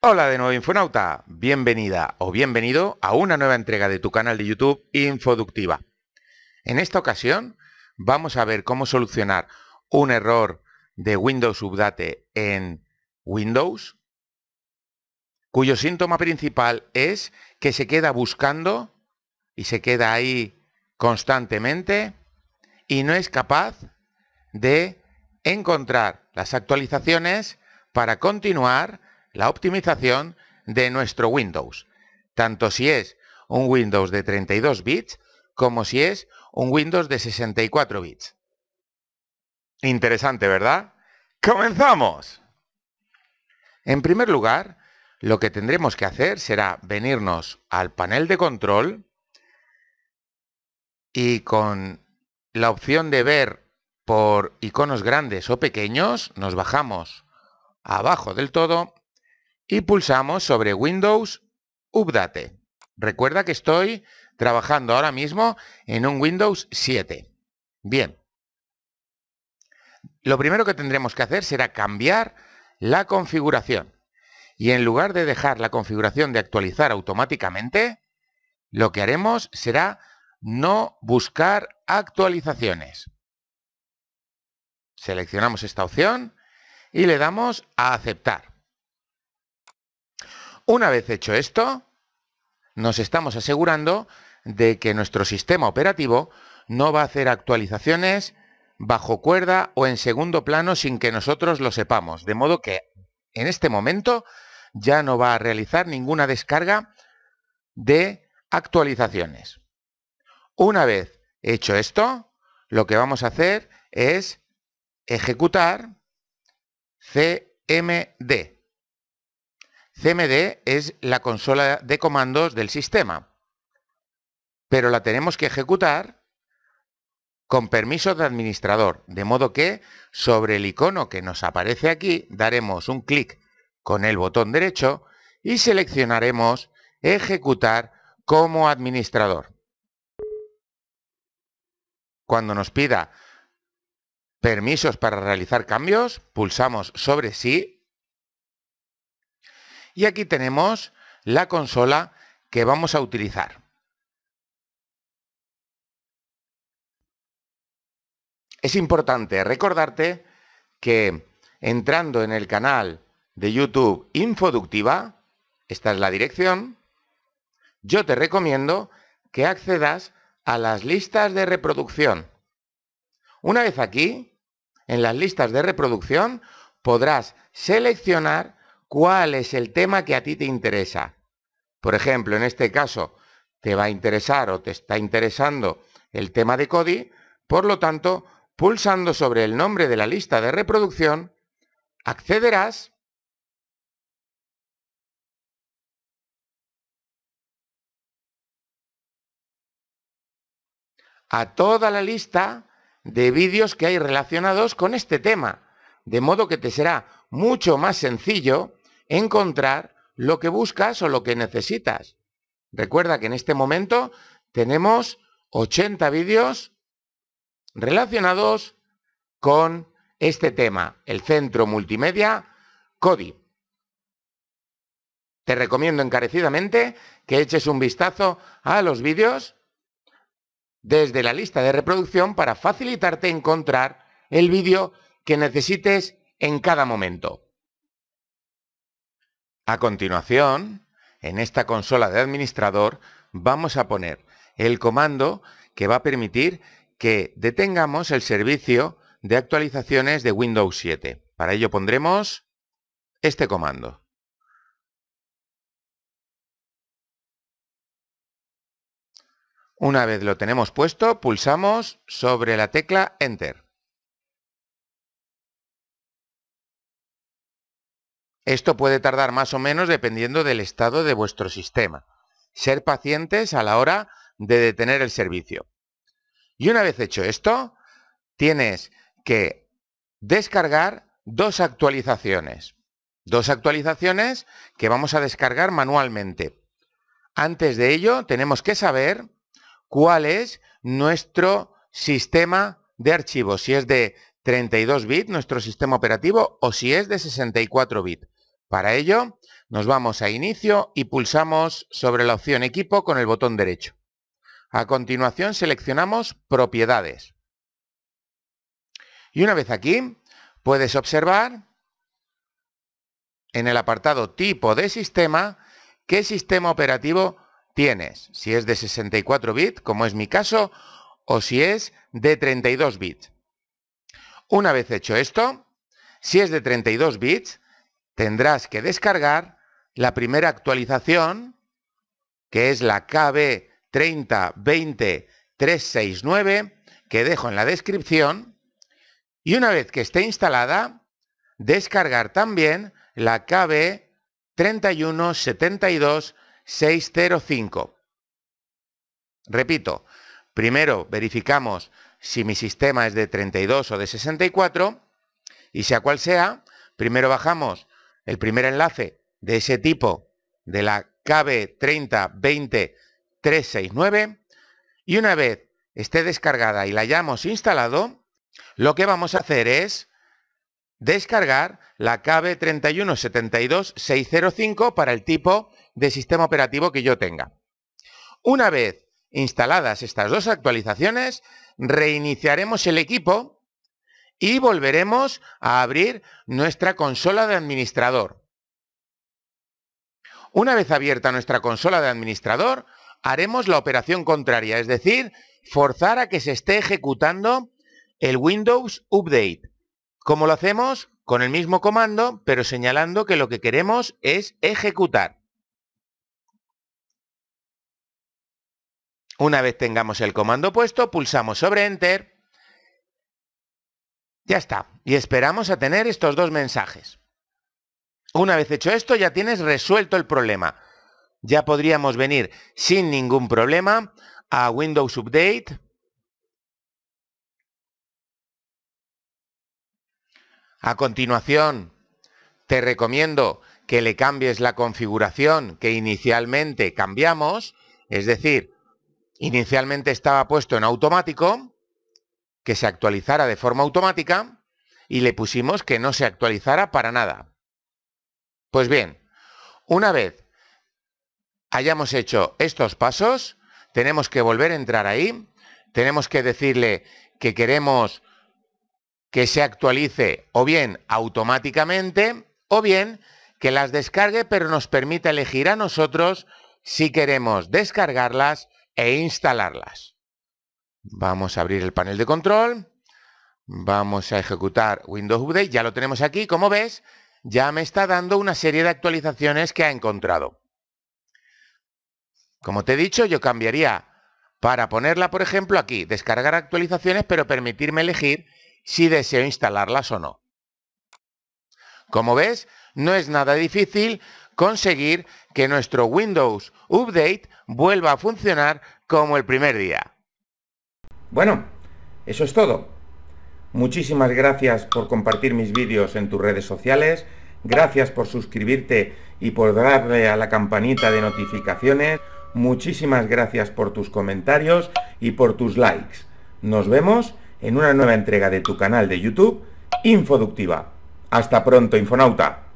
Hola de nuevo Infonauta, bienvenida o bienvenido a una nueva entrega de tu canal de YouTube Infoductiva. En esta ocasión vamos a ver cómo solucionar un error de Windows Update en Windows, cuyo síntoma principal es que se queda buscando y se queda ahí constantemente y no es capaz de encontrar las actualizaciones para continuar la optimización de nuestro Windows, tanto si es un Windows de 32 bits como si es un Windows de 64 bits. Interesante, ¿verdad? ¡Comenzamos! En primer lugar, lo que tendremos que hacer será venirnos al panel de control y con la opción de ver por iconos grandes o pequeños, nos bajamos abajo del todo y pulsamos sobre Windows Update. Recuerda que estoy trabajando ahora mismo en un Windows 7. Bien. Lo primero que tendremos que hacer será cambiar la configuración. Y en lugar de dejar la configuración de actualizar automáticamente, lo que haremos será no buscar actualizaciones. Seleccionamos esta opción y le damos a aceptar. Una vez hecho esto, nos estamos asegurando de que nuestro sistema operativo no va a hacer actualizaciones bajo cuerda o en segundo plano sin que nosotros lo sepamos. De modo que en este momento ya no va a realizar ninguna descarga de actualizaciones. Una vez hecho esto, lo que vamos a hacer es ejecutar cmd CMD es la consola de comandos del sistema, pero la tenemos que ejecutar con permiso de administrador, de modo que sobre el icono que nos aparece aquí daremos un clic con el botón derecho y seleccionaremos Ejecutar como administrador. Cuando nos pida permisos para realizar cambios, pulsamos sobre sí y aquí tenemos la consola que vamos a utilizar. Es importante recordarte que entrando en el canal de YouTube Infoductiva, esta es la dirección, yo te recomiendo que accedas a las listas de reproducción. Una vez aquí, en las listas de reproducción, podrás seleccionar cuál es el tema que a ti te interesa. Por ejemplo, en este caso, te va a interesar o te está interesando el tema de Cody, por lo tanto, pulsando sobre el nombre de la lista de reproducción, accederás a toda la lista de vídeos que hay relacionados con este tema, de modo que te será mucho más sencillo encontrar lo que buscas o lo que necesitas. Recuerda que en este momento tenemos 80 vídeos relacionados con este tema, el centro multimedia CODI. Te recomiendo encarecidamente que eches un vistazo a los vídeos desde la lista de reproducción para facilitarte encontrar el vídeo que necesites en cada momento. A continuación, en esta consola de administrador, vamos a poner el comando que va a permitir que detengamos el servicio de actualizaciones de Windows 7. Para ello pondremos este comando. Una vez lo tenemos puesto, pulsamos sobre la tecla Enter. Esto puede tardar más o menos dependiendo del estado de vuestro sistema. Ser pacientes a la hora de detener el servicio. Y una vez hecho esto, tienes que descargar dos actualizaciones. Dos actualizaciones que vamos a descargar manualmente. Antes de ello, tenemos que saber cuál es nuestro sistema de archivos, si es de 32 bits nuestro sistema operativo o si es de 64 bits. Para ello, nos vamos a Inicio y pulsamos sobre la opción Equipo con el botón derecho. A continuación seleccionamos Propiedades. Y una vez aquí, puedes observar en el apartado Tipo de Sistema qué sistema operativo tienes, si es de 64 bits, como es mi caso, o si es de 32 bits. Una vez hecho esto, si es de 32 bits, tendrás que descargar la primera actualización, que es la KB 3020369 que dejo en la descripción. Y una vez que esté instalada, descargar también la KB 3172605. Repito, primero verificamos si mi sistema es de 32 o de 64 y sea cual sea, primero bajamos el primer enlace de ese tipo de la KB 3020369 y una vez esté descargada y la hayamos instalado, lo que vamos a hacer es descargar la KB 3172605 para el tipo de sistema operativo que yo tenga. Una vez instaladas estas dos actualizaciones, reiniciaremos el equipo y volveremos a abrir nuestra consola de administrador. Una vez abierta nuestra consola de administrador, haremos la operación contraria, es decir, forzar a que se esté ejecutando el Windows Update. ¿Cómo lo hacemos? Con el mismo comando, pero señalando que lo que queremos es ejecutar. Una vez tengamos el comando puesto, pulsamos sobre Enter ya está. Y esperamos a tener estos dos mensajes. Una vez hecho esto, ya tienes resuelto el problema. Ya podríamos venir sin ningún problema a Windows Update. A continuación, te recomiendo que le cambies la configuración que inicialmente cambiamos, es decir, inicialmente estaba puesto en automático, que se actualizara de forma automática y le pusimos que no se actualizara para nada. Pues bien, una vez hayamos hecho estos pasos, tenemos que volver a entrar ahí, tenemos que decirle que queremos que se actualice o bien automáticamente o bien que las descargue pero nos permita elegir a nosotros si queremos descargarlas e instalarlas. Vamos a abrir el panel de control. Vamos a ejecutar Windows Update. Ya lo tenemos aquí. Como ves, ya me está dando una serie de actualizaciones que ha encontrado. Como te he dicho, yo cambiaría para ponerla, por ejemplo, aquí, descargar actualizaciones, pero permitirme elegir si deseo instalarlas o no. Como ves, no es nada difícil conseguir que nuestro Windows Update vuelva a funcionar como el primer día. Bueno, eso es todo. Muchísimas gracias por compartir mis vídeos en tus redes sociales, gracias por suscribirte y por darle a la campanita de notificaciones, muchísimas gracias por tus comentarios y por tus likes. Nos vemos en una nueva entrega de tu canal de YouTube, Infoductiva. Hasta pronto, Infonauta.